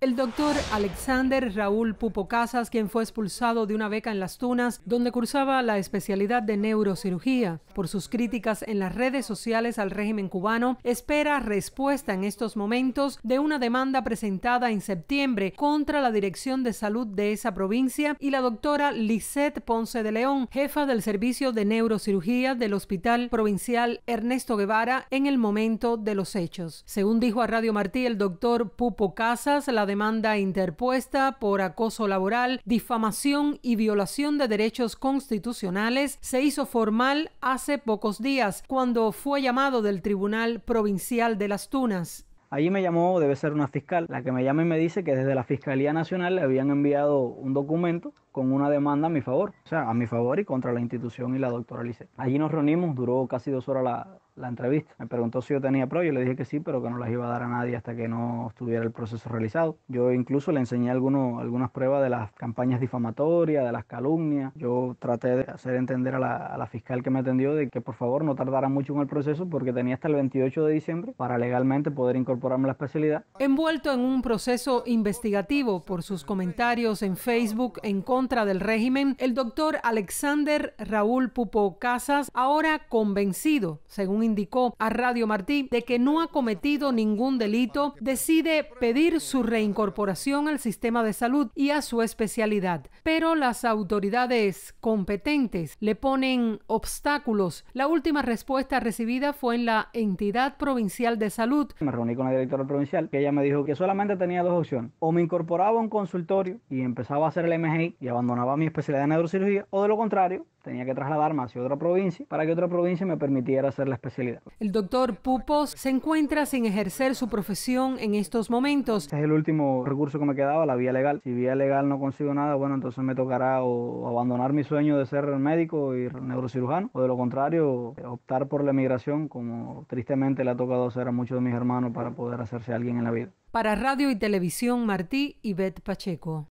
El doctor Alexander Raúl Pupo Casas, quien fue expulsado de una beca en Las Tunas, donde cursaba la especialidad de neurocirugía, por sus críticas en las redes sociales al régimen cubano, espera respuesta en estos momentos de una demanda presentada en septiembre contra la Dirección de Salud de esa provincia y la doctora Lisette Ponce de León, jefa del Servicio de Neurocirugía del Hospital Provincial Ernesto Guevara en el momento de los hechos. Según dijo a Radio Martí el doctor Pupo Casas, la la demanda interpuesta por acoso laboral, difamación y violación de derechos constitucionales se hizo formal hace pocos días cuando fue llamado del Tribunal Provincial de las Tunas. Allí me llamó, debe ser una fiscal, la que me llama y me dice que desde la Fiscalía Nacional le habían enviado un documento con una demanda a mi favor, o sea, a mi favor y contra la institución y la doctora Lice. Allí nos reunimos, duró casi dos horas la, entrevista. Me preguntó si yo tenía pruebas, yo le dije que sí, pero que no las iba a dar a nadie hasta que no estuviera el proceso realizado. Yo incluso le enseñé algunos, algunas pruebas de las campañas difamatorias, de las calumnias. Yo traté de hacer entender a la, a la fiscal que me atendió de que por favor no tardara mucho en el proceso porque tenía hasta el 28 de diciembre para legalmente poder incorporarme a la especialidad. Envuelto en un proceso investigativo por sus comentarios en Facebook en contra contra del régimen, el doctor Alexander Raúl Pupo Casas, ahora convencido, según indicó a Radio Martí, de que no ha cometido ningún delito, decide pedir su reincorporación al sistema de salud y a su especialidad. Pero las autoridades competentes le ponen obstáculos. La última respuesta recibida fue en la entidad provincial de salud. Me reuní con la directora provincial, que ella me dijo que solamente tenía dos opciones. O me incorporaba a un consultorio y empezaba a hacer el MGI y abandonaba mi especialidad en neurocirugía o de lo contrario tenía que trasladarme hacia otra provincia para que otra provincia me permitiera hacer la especialidad. El doctor Pupos se encuentra sin ejercer su profesión en estos momentos. Este es el último recurso que me quedaba, la vía legal. Si vía legal no consigo nada, bueno, entonces me tocará o abandonar mi sueño de ser médico y neurocirujano o de lo contrario optar por la emigración como tristemente le ha tocado hacer a muchos de mis hermanos para poder hacerse alguien en la vida. Para radio y televisión Martí y Bet Pacheco.